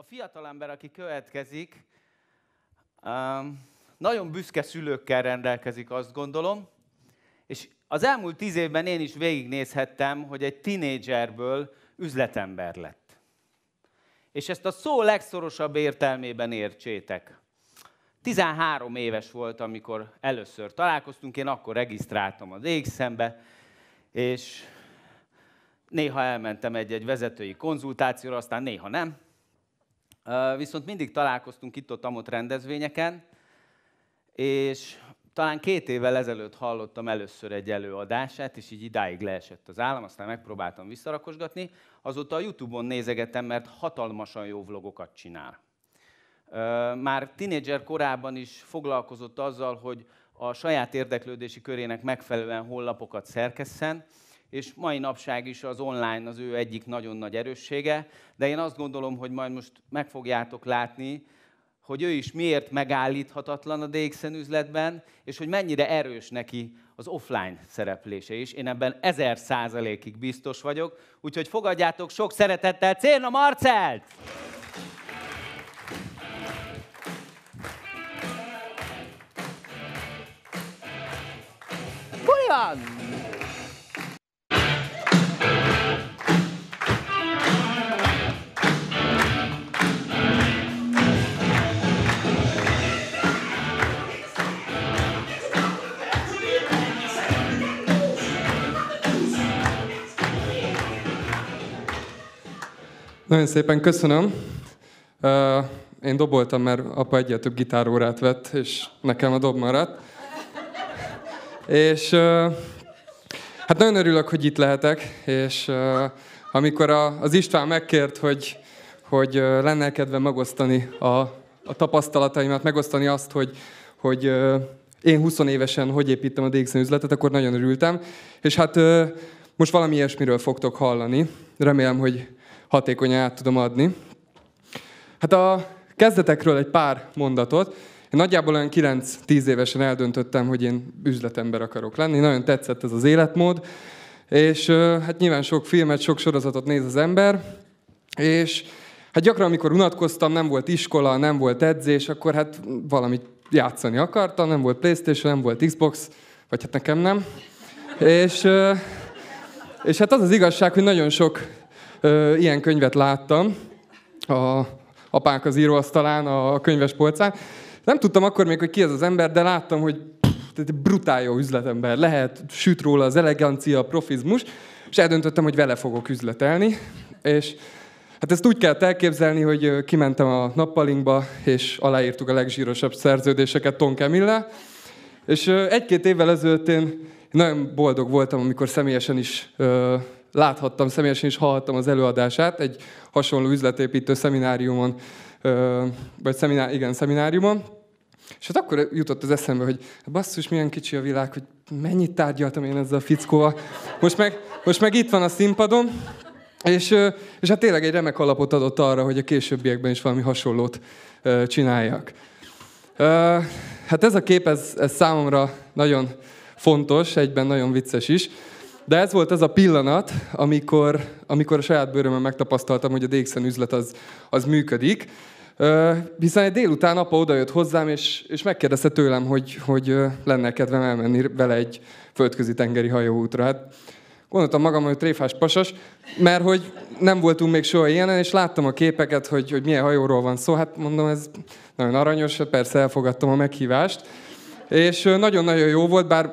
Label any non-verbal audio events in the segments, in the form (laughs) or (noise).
a fiatal ember, aki következik, um, nagyon büszke szülőkkel rendelkezik, azt gondolom. És az elmúlt tíz évben én is végignézhettem, hogy egy tinédzserből üzletember lett. És ezt a szó legszorosabb értelmében értsétek. 13 éves volt, amikor először találkoztunk, én akkor regisztráltam az égszembe, és néha elmentem egy-egy vezetői konzultációra, aztán néha nem viszont mindig találkoztunk itt-ott-amott rendezvényeken, és talán két évvel ezelőtt hallottam először egy előadását, és így idáig leesett az állam, aztán megpróbáltam visszarakosgatni. Azóta a Youtube-on nézegetem, mert hatalmasan jó vlogokat csinál. Már tinédzser korában is foglalkozott azzal, hogy a saját érdeklődési körének megfelelően hollapokat szerkesszen, és mai napság is az online az ő egyik nagyon nagy erőssége, de én azt gondolom, hogy majd most meg fogjátok látni, hogy ő is miért megállíthatatlan a DXN üzletben, és hogy mennyire erős neki az offline szereplése is. Én ebben ezer százalékig biztos vagyok, úgyhogy fogadjátok sok szeretettel Cérna Marcelt! Olyan! Nagyon szépen köszönöm. Én doboltam, mert apa egyet több gitárórát vett, és nekem a dob maradt. És hát nagyon örülök, hogy itt lehetek, és amikor az István megkért, hogy, hogy lenne kedve megosztani a, a tapasztalataimat, megosztani azt, hogy, hogy én 20 évesen hogy építem a DXN üzletet, akkor nagyon örültem. És hát most valami ilyesmiről fogtok hallani. Remélem, hogy hatékonyan át tudom adni. Hát a kezdetekről egy pár mondatot. Én nagyjából olyan 9-10 évesen eldöntöttem, hogy én üzletember akarok lenni. Nagyon tetszett ez az életmód, és hát nyilván sok filmet, sok sorozatot néz az ember, és hát gyakran, amikor unatkoztam, nem volt iskola, nem volt edzés, akkor hát valamit játszani akartam, nem volt Playstation, nem volt Xbox, vagy hát nekem nem. És, és hát az az igazság, hogy nagyon sok ilyen könyvet láttam, a apánk az íróasztalán, a könyves polcán. Nem tudtam akkor még, hogy ki ez az ember, de láttam, hogy brutál jó üzletember lehet, süt róla az elegancia, a profizmus, és eldöntöttem, hogy vele fogok üzletelni, és Hát ezt úgy kell elképzelni, hogy kimentem a nappalinkba, és aláírtuk a legzsírosabb szerződéseket Tom Camille, és egy-két évvel ezelőtt én nagyon boldog voltam, amikor személyesen is láthattam személyesen is hallhattam az előadását egy hasonló üzletépítő szemináriumon, vagy szeminár, igen, szemináriumon. És hát akkor jutott az eszembe, hogy basszus, milyen kicsi a világ, hogy mennyit tárgyaltam én ezzel a fickóval. Most meg, most meg itt van a színpadom, és, és hát tényleg egy remek alapot adott arra, hogy a későbbiekben is valami hasonlót csináljak. Hát ez a kép, ez, ez számomra nagyon fontos, egyben nagyon vicces is. De ez volt az a pillanat, amikor, amikor a saját bőrömön megtapasztaltam, hogy a Dégszen üzlet az, az működik. hiszen egy délután apa odajött hozzám, és, és megkérdezte tőlem, hogy, hogy lenne kedvem elmenni vele egy földközi tengeri hajóútra. Hát gondoltam magam, hogy tréfás pasas, mert hogy nem voltunk még soha ilyenen, és láttam a képeket, hogy, hogy milyen hajóról van szó. Hát mondom, ez nagyon aranyos, persze elfogadtam a meghívást. És nagyon-nagyon jó volt, bár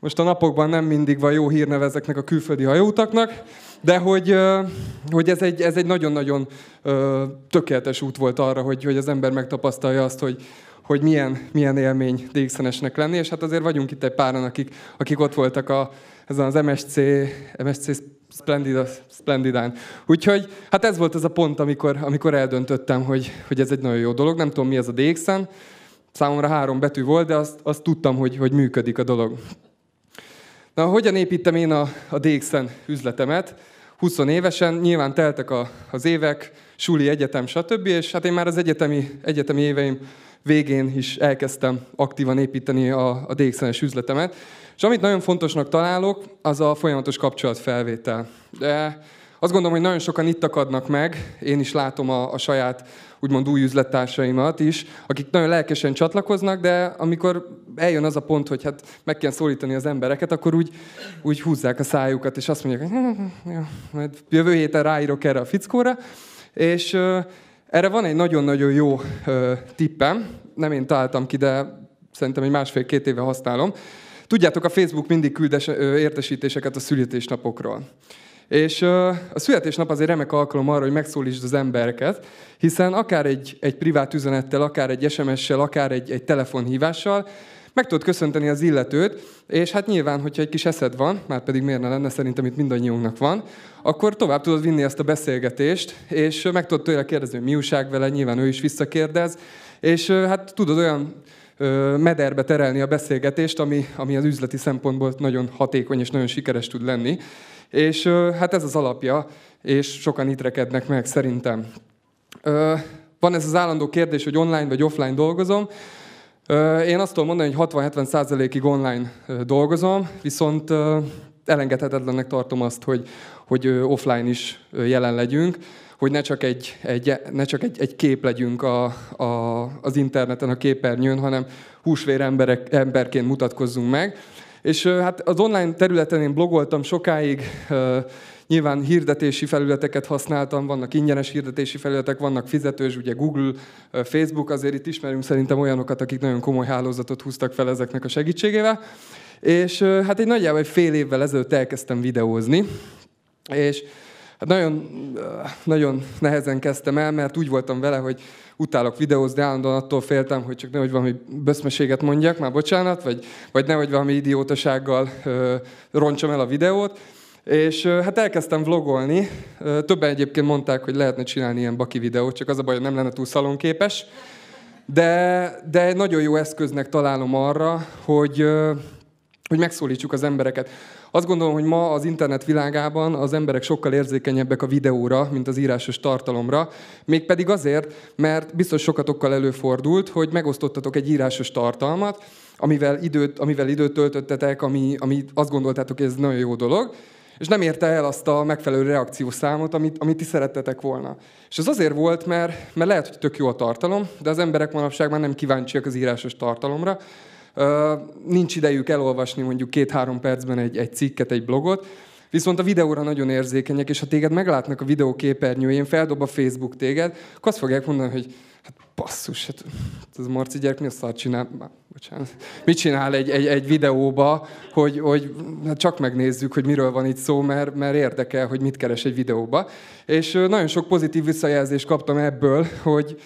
most a napokban nem mindig van jó hírneve ezeknek a külföldi hajóutaknak, de hogy, hogy ez, egy, ez egy nagyon-nagyon tökéletes út volt arra, hogy, hogy az ember megtapasztalja azt, hogy, hogy milyen, milyen élmény DXN-esnek lenni, és hát azért vagyunk itt egy páran, akik, akik ott voltak a, ezen az MSC, MSC Splendid, Splendidán. Úgyhogy hát ez volt az a pont, amikor, amikor eldöntöttem, hogy, hogy ez egy nagyon jó dolog. Nem tudom, mi ez a DXN. Számomra három betű volt, de azt, azt tudtam, hogy, hogy működik a dolog. Na, hogyan építem én a, a DXN üzletemet? 20 évesen, nyilván teltek a, az évek, suli, egyetem, stb. És hát én már az egyetemi, egyetemi éveim végén is elkezdtem aktívan építeni a, a DXN-es üzletemet. És amit nagyon fontosnak találok, az a folyamatos kapcsolatfelvétel. De azt gondolom, hogy nagyon sokan itt akadnak meg, én is látom a, a saját úgymond új üzlettársaimat is, akik nagyon lelkesen csatlakoznak, de amikor eljön az a pont, hogy hát meg kell szólítani az embereket, akkor úgy, úgy húzzák a szájukat, és azt mondják, hogy hm, hm, hm, ja, majd jövő héten ráírok erre a fickóra, és uh, erre van egy nagyon-nagyon jó uh, tippem, nem én találtam ki, de szerintem egy másfél-két éve használom. Tudjátok, a Facebook mindig küldes értesítéseket a születésnapokról. És a születésnap az egy remek alkalom arra, hogy megszólítsd az embereket, hiszen akár egy, egy privát üzenettel, akár egy SMS-sel, akár egy, egy telefonhívással meg tudod köszönteni az illetőt, és hát nyilván, hogyha egy kis eszed van, már pedig miért ne lenne, szerintem itt mindannyiunknak van, akkor tovább tudod vinni ezt a beszélgetést, és meg tudod tőle kérdezni, hogy mi újság vele, nyilván ő is visszakérdez, és hát tudod olyan mederbe terelni a beszélgetést, ami, ami az üzleti szempontból nagyon hatékony és nagyon sikeres tud lenni. És hát ez az alapja, és sokan itt rekednek meg szerintem. Van ez az állandó kérdés, hogy online vagy offline dolgozom. Én azt tudom mondani, hogy 60-70 százalékig online dolgozom, viszont elengedhetetlennek tartom azt, hogy, hogy offline is jelen legyünk, hogy ne csak egy, egy, ne csak egy, egy kép legyünk a, a, az interneten, a képernyőn, hanem húsvér emberek, emberként mutatkozzunk meg. És hát az online területen én blogoltam sokáig, nyilván hirdetési felületeket használtam, vannak ingyenes hirdetési felületek, vannak fizetős, ugye Google, Facebook, azért itt ismerünk szerintem olyanokat, akik nagyon komoly hálózatot húztak fel ezeknek a segítségével. És hát egy nagyjából egy fél évvel ezelőtt elkezdtem videózni, és Hát nagyon, nagyon nehezen kezdtem el, mert úgy voltam vele, hogy utálok videózni, de állandóan attól féltem, hogy csak nehogy valami böszmeséget mondjak, már bocsánat, vagy, vagy nehogy valami idiótasággal roncsom el a videót. És hát elkezdtem vlogolni. Többen egyébként mondták, hogy lehetne csinálni ilyen baki videót, csak az a baj, hogy nem lenne túl szalonképes. De, de nagyon jó eszköznek találom arra, hogy, hogy megszólítsuk az embereket. Azt gondolom, hogy ma az internet világában az emberek sokkal érzékenyebbek a videóra, mint az írásos tartalomra, mégpedig azért, mert biztos sokatokkal előfordult, hogy megosztottatok egy írásos tartalmat, amivel időt, amivel időt töltöttetek, ami, ami azt gondoltátok, hogy ez nagyon jó dolog, és nem érte el azt a megfelelő reakciószámot, amit, amit ti szerettetek volna. És ez azért volt, mert, mert lehet, hogy tök jó a tartalom, de az emberek manapság már nem kíváncsiak az írásos tartalomra, Nincs idejük elolvasni mondjuk két-három percben egy, egy cikket, egy blogot, Viszont a videóra nagyon érzékenyek, és ha téged meglátnak a videó képernyőjén, feldob a Facebook téged, akkor azt fogják mondani, hogy hát basszus, hát, hát ez Marci gyerek mi a szar csinál? bocsánat. Mit csinál egy, egy, egy videóba, hogy, hogy hát csak megnézzük, hogy miről van itt szó, mert, mert érdekel, hogy mit keres egy videóba. És nagyon sok pozitív visszajelzést kaptam ebből, hogy,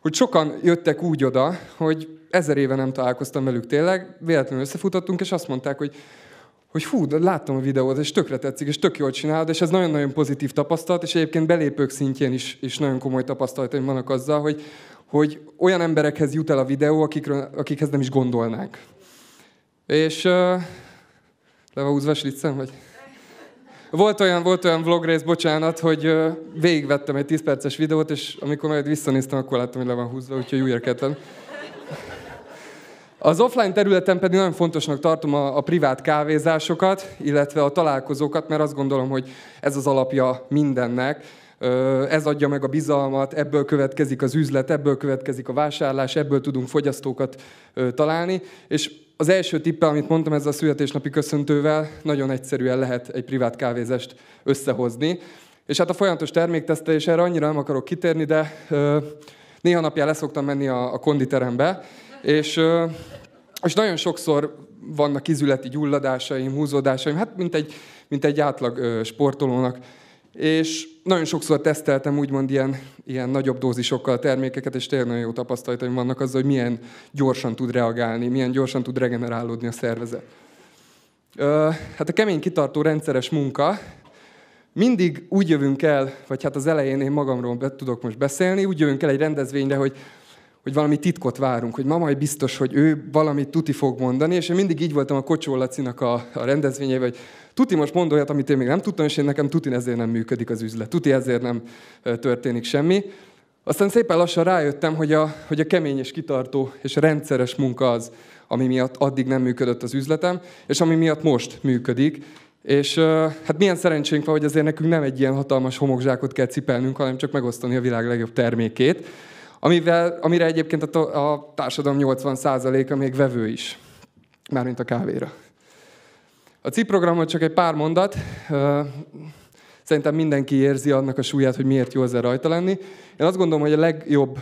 hogy sokan jöttek úgy oda, hogy ezer éve nem találkoztam velük tényleg, véletlenül összefutottunk, és azt mondták, hogy hogy hú, de láttam a videót, és tökre tetszik, és tök jól csinálod, és ez nagyon-nagyon pozitív tapasztalat, és egyébként belépők szintjén is, is nagyon komoly tapasztalataim vannak azzal, hogy, hogy olyan emberekhez jut el a videó, akikről, akikhez nem is gondolnák. És uh, van húzva vagy... Volt olyan, volt olyan vlog rész, bocsánat, hogy végigvettem egy 10 perces videót, és amikor majd visszanéztem, akkor láttam, hogy le van húzva, úgyhogy újra kettem. Az offline területen pedig nagyon fontosnak tartom a, a privát kávézásokat, illetve a találkozókat, mert azt gondolom, hogy ez az alapja mindennek. Ez adja meg a bizalmat, ebből következik az üzlet, ebből következik a vásárlás, ebből tudunk fogyasztókat találni. És az első tippe, amit mondtam ez a születésnapi köszöntővel, nagyon egyszerűen lehet egy privát kávézest összehozni. És hát a folyamatos terméktesztelés, erre annyira nem akarok kitérni, de ö, néha napján leszoktam menni a, a konditerembe, és, ö, és nagyon sokszor vannak izületi gyulladásaim, húzódásaim, hát mint egy, mint egy átlag ö, sportolónak. És nagyon sokszor teszteltem úgymond ilyen, ilyen nagyobb dózisokkal termékeket, és tényleg nagyon jó tapasztalataim vannak azzal, hogy milyen gyorsan tud reagálni, milyen gyorsan tud regenerálódni a szervezet. Ö, hát a kemény kitartó rendszeres munka, mindig úgy jövünk el, vagy hát az elején én magamról be tudok most beszélni, úgy jövünk el egy rendezvényre, hogy hogy valami titkot várunk, hogy ma majd biztos, hogy ő valamit tuti fog mondani, és én mindig így voltam a Kocsó Lacinak a, a rendezvényével, hogy tuti most mond olyat, amit én még nem tudtam, és én nekem tuti ezért nem működik az üzlet, tuti ezért nem történik semmi. Aztán szépen lassan rájöttem, hogy a, hogy a kemény és kitartó és rendszeres munka az, ami miatt addig nem működött az üzletem, és ami miatt most működik. És hát milyen szerencsénk van, hogy azért nekünk nem egy ilyen hatalmas homokzsákot kell cipelnünk, hanem csak megosztani a világ legjobb termékét amivel, amire egyébként a, a társadalom 80%-a még vevő is, mármint a kávéra. A CIP programot csak egy pár mondat. Szerintem mindenki érzi annak a súlyát, hogy miért jó ezzel rajta lenni. Én azt gondolom, hogy a legjobb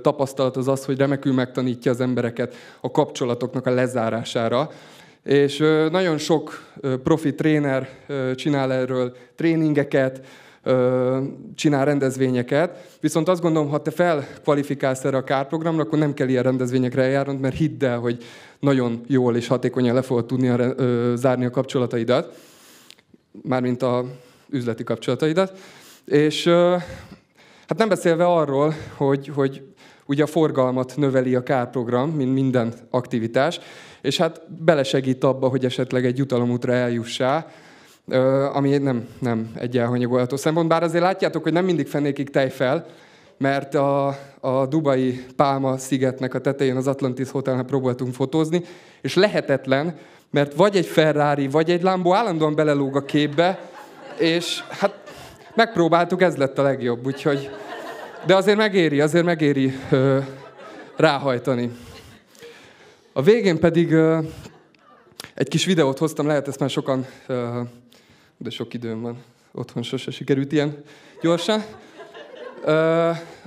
tapasztalat az az, hogy remekül megtanítja az embereket a kapcsolatoknak a lezárására. És nagyon sok profi tréner csinál erről tréningeket, csinál rendezvényeket. Viszont azt gondolom, ha te felkvalifikálsz erre a kárprogramra, akkor nem kell ilyen rendezvényekre eljárnod, mert hidd el, hogy nagyon jól és hatékonyan le fogod tudni a, ö, zárni a kapcsolataidat, mármint a üzleti kapcsolataidat. És ö, hát nem beszélve arról, hogy, hogy ugye a forgalmat növeli a kárprogram, mint minden aktivitás, és hát belesegít abba, hogy esetleg egy jutalomútra eljussál, ami nem, nem egy elhanyagolható szempont. Bár azért látjátok, hogy nem mindig fenékig tejfel, mert a, a Dubai Pálma szigetnek a tetején az Atlantis Hotelnál próbáltunk fotózni, és lehetetlen, mert vagy egy Ferrari, vagy egy Lambo állandóan belelóg a képbe, és hát megpróbáltuk, ez lett a legjobb, úgyhogy... De azért megéri, azért megéri ö, ráhajtani. A végén pedig ö, egy kis videót hoztam, lehet ezt már sokan ö, de sok időm van. Otthon sose sikerült ilyen gyorsan.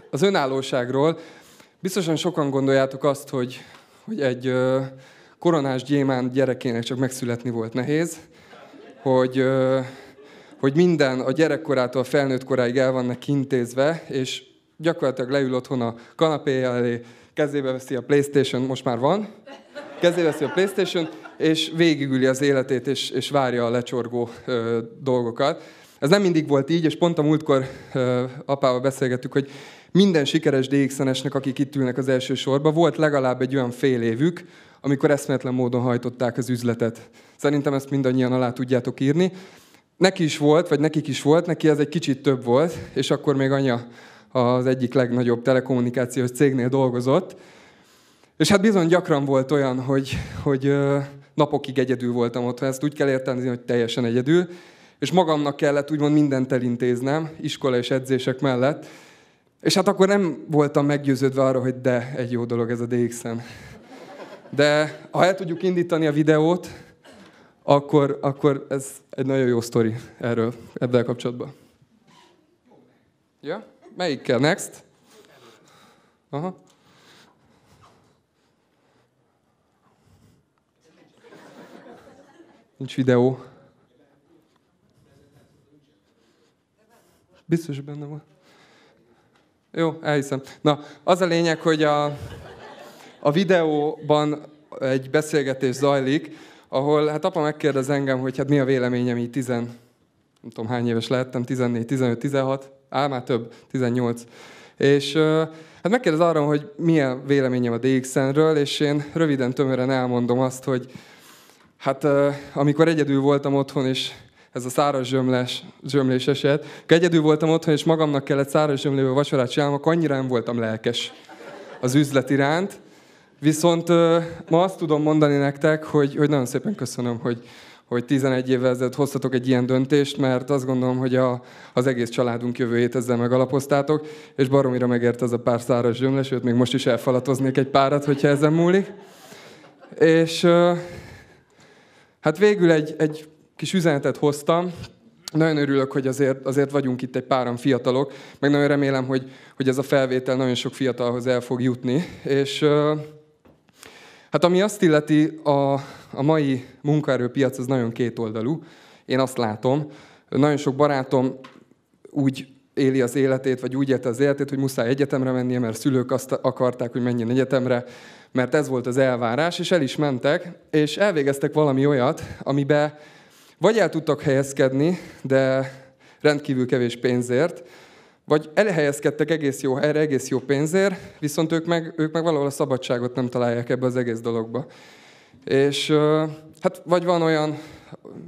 Az önállóságról. Biztosan sokan gondoljátok azt, hogy, hogy egy koronás gyémán gyerekének csak megszületni volt nehéz, hogy, hogy minden a gyerekkorától a felnőtt koráig el van neki intézve, és gyakorlatilag leül otthon a kanapé elé, kezébe veszi a Playstation, most már van, kezébe veszi a Playstation, és végigüli az életét, és, és várja a lecsorgó ö, dolgokat. Ez nem mindig volt így, és pont a múltkor ö, apával beszélgettük, hogy minden sikeres DXN-esnek, akik itt ülnek az első sorba, volt legalább egy olyan fél évük, amikor eszméletlen módon hajtották az üzletet. Szerintem ezt mindannyian alá tudjátok írni. Neki is volt, vagy nekik is volt, neki ez egy kicsit több volt, és akkor még anya az egyik legnagyobb telekommunikációs cégnél dolgozott. És hát bizony gyakran volt olyan, hogy, hogy napokig egyedül voltam otthon, ezt úgy kell értelmezni, hogy teljesen egyedül, és magamnak kellett úgymond mindent elintéznem, iskola és edzések mellett, és hát akkor nem voltam meggyőződve arra, hogy de, egy jó dolog ez a -en. De ha el tudjuk indítani a videót, akkor, akkor ez egy nagyon jó sztori erről, ebben kapcsolatban. Ja? Melyikkel? Next? Aha. Nincs videó. Biztos benne van. Jó, elhiszem. Na, az a lényeg, hogy a, a videóban egy beszélgetés zajlik, ahol hát apa megkérdez engem, hogy hát mi a véleményem így tizen, nem tudom hány éves lehettem, 14, 15, 16, á, már több, 18. És hát megkérdez arra, hogy milyen véleményem a DXN-ről, és én röviden, tömören elmondom azt, hogy Hát amikor egyedül voltam otthon, és ez a száraz zsömlés, zsömlés eset, amikor egyedül voltam otthon, és magamnak kellett száraz zsömlőből vacsorát csinálnom, akkor annyira nem voltam lelkes az üzlet iránt. Viszont ma azt tudom mondani nektek, hogy, hogy nagyon szépen köszönöm, hogy, hogy 11 évvel ezelőtt hoztatok egy ilyen döntést, mert azt gondolom, hogy a, az egész családunk jövőjét ezzel megalapoztátok, és baromira megért az a pár száraz zsömlés, sőt, még most is elfalatoznék egy párat, hogyha ezen múlik. És Hát végül egy, egy kis üzenetet hoztam. Nagyon örülök, hogy azért, azért vagyunk itt egy páran fiatalok, meg nagyon remélem, hogy, hogy ez a felvétel nagyon sok fiatalhoz el fog jutni. És hát ami azt illeti, a, a mai munkaerőpiac az nagyon kétoldalú. Én azt látom, nagyon sok barátom úgy éli az életét, vagy úgy élte az életét, hogy muszáj egyetemre mennie, mert szülők azt akarták, hogy menjen egyetemre mert ez volt az elvárás, és el is mentek, és elvégeztek valami olyat, amibe vagy el tudtak helyezkedni, de rendkívül kevés pénzért, vagy elhelyezkedtek egész jó erre egész jó pénzért, viszont ők meg, ők meg valahol a szabadságot nem találják ebbe az egész dologba. És hát vagy van olyan,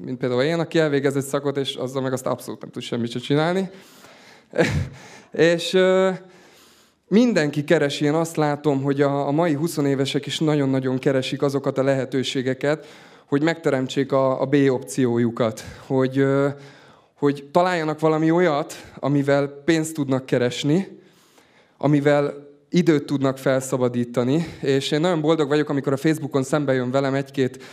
mint például én, aki elvégez egy szakot, és azzal meg azt abszolút nem tud semmit se csinálni. (laughs) és Mindenki keresi, én azt látom, hogy a, a mai 20 évesek is nagyon-nagyon keresik azokat a lehetőségeket, hogy megteremtsék a, a B opciójukat, hogy, hogy találjanak valami olyat, amivel pénzt tudnak keresni, amivel időt tudnak felszabadítani, és én nagyon boldog vagyok, amikor a Facebookon szembe jön velem egy-két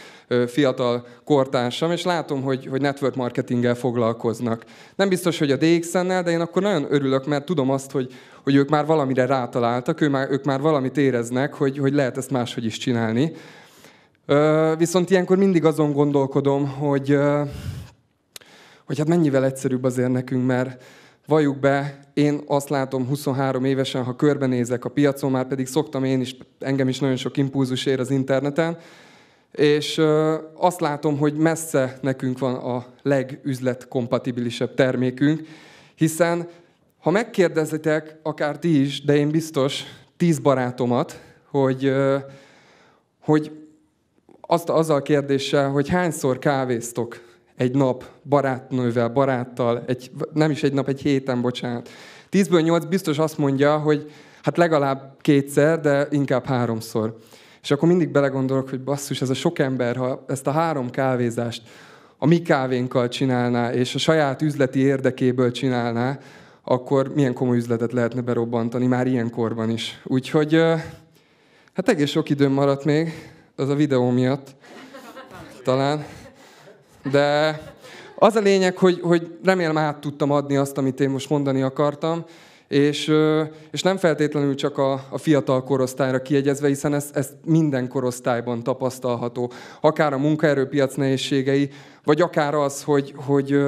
fiatal kortársam, és látom, hogy, hogy network marketinggel foglalkoznak. Nem biztos, hogy a DXN-nel, de én akkor nagyon örülök, mert tudom azt, hogy, hogy ők már valamire rátaláltak, ők már, ők már valamit éreznek, hogy, hogy lehet ezt máshogy is csinálni. Viszont ilyenkor mindig azon gondolkodom, hogy, hogy hát mennyivel egyszerűbb azért nekünk, mert Valljuk be, én azt látom 23 évesen, ha körbenézek a piacon, már pedig szoktam én is, engem is nagyon sok impulzus ér az interneten, és azt látom, hogy messze nekünk van a legüzletkompatibilisebb termékünk, hiszen ha megkérdezitek, akár ti is, de én biztos, tíz barátomat, hogy, hogy azt, azzal a kérdéssel, hogy hányszor kávéztok egy nap barátnővel, baráttal, egy, nem is egy nap, egy héten, bocsánat. Tízből nyolc biztos azt mondja, hogy hát legalább kétszer, de inkább háromszor. És akkor mindig belegondolok, hogy basszus, ez a sok ember, ha ezt a három kávézást a mi kávénkkal csinálná, és a saját üzleti érdekéből csinálná, akkor milyen komoly üzletet lehetne berobbantani már ilyen korban is. Úgyhogy hát egész sok időm maradt még, az a videó miatt talán. De az a lényeg, hogy, hogy remélem át tudtam adni azt, amit én most mondani akartam, és, és nem feltétlenül csak a, a fiatal korosztályra kiegyezve, hiszen ez, ez minden korosztályban tapasztalható. Akár a munkaerőpiac nehézségei, vagy akár az, hogy, hogy,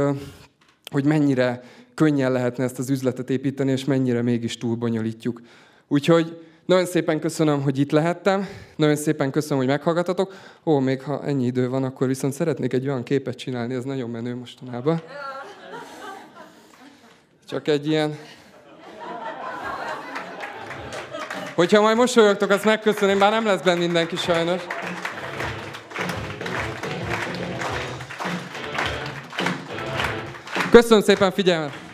hogy mennyire könnyen lehetne ezt az üzletet építeni, és mennyire mégis túlbonyolítjuk. Úgyhogy nagyon szépen köszönöm, hogy itt lehettem, nagyon szépen köszönöm, hogy meghallgatatok. Ó, még ha ennyi idő van, akkor viszont szeretnék egy olyan képet csinálni, ez nagyon menő mostanában. Csak egy ilyen... Hogyha majd mosolyogtok, azt megköszönöm, bár nem lesz benne mindenki sajnos. Köszönöm szépen figyelmet!